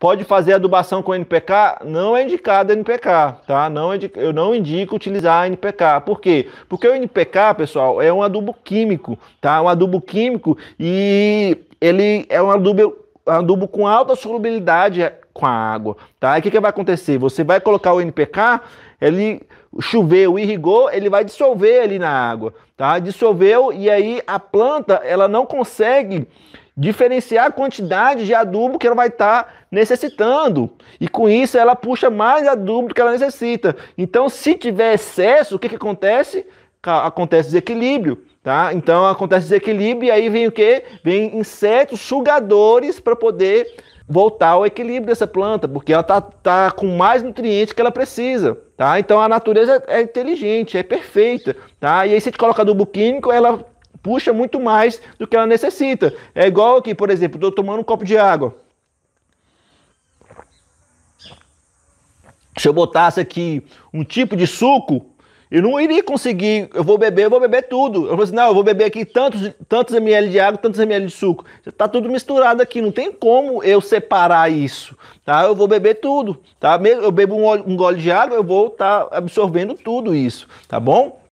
Pode fazer adubação com NPK? Não é indicado NPK, tá? Não é, eu não indico utilizar NPK. Por quê? Porque o NPK, pessoal, é um adubo químico, tá? É um adubo químico e ele é um adubo, é adubo com alta solubilidade com a água, tá? E o que, que vai acontecer? Você vai colocar o NPK, ele choveu, irrigou, ele vai dissolver ali na água, tá? Dissolveu e aí a planta, ela não consegue diferenciar a quantidade de adubo que ela vai estar tá necessitando. E com isso ela puxa mais adubo do que ela necessita. Então, se tiver excesso, o que, que acontece? Acontece desequilíbrio. Tá? Então acontece desequilíbrio e aí vem o que? Vem insetos sugadores para poder voltar ao equilíbrio dessa planta, porque ela tá, tá com mais nutrientes que ela precisa, tá? Então a natureza é, é inteligente, é perfeita, tá? E aí se a gente coloca adubo químico, ela puxa muito mais do que ela necessita. É igual aqui, por exemplo, estou tomando um copo de água. Se eu botasse aqui um tipo de suco, eu não iria conseguir, eu vou beber, eu vou beber tudo. Eu vou assim, não, eu vou beber aqui tantos, tantos ml de água, tantos ml de suco. Está tudo misturado aqui, não tem como eu separar isso, tá? Eu vou beber tudo, tá? Eu bebo um, um gole de água, eu vou estar tá absorvendo tudo isso, tá bom?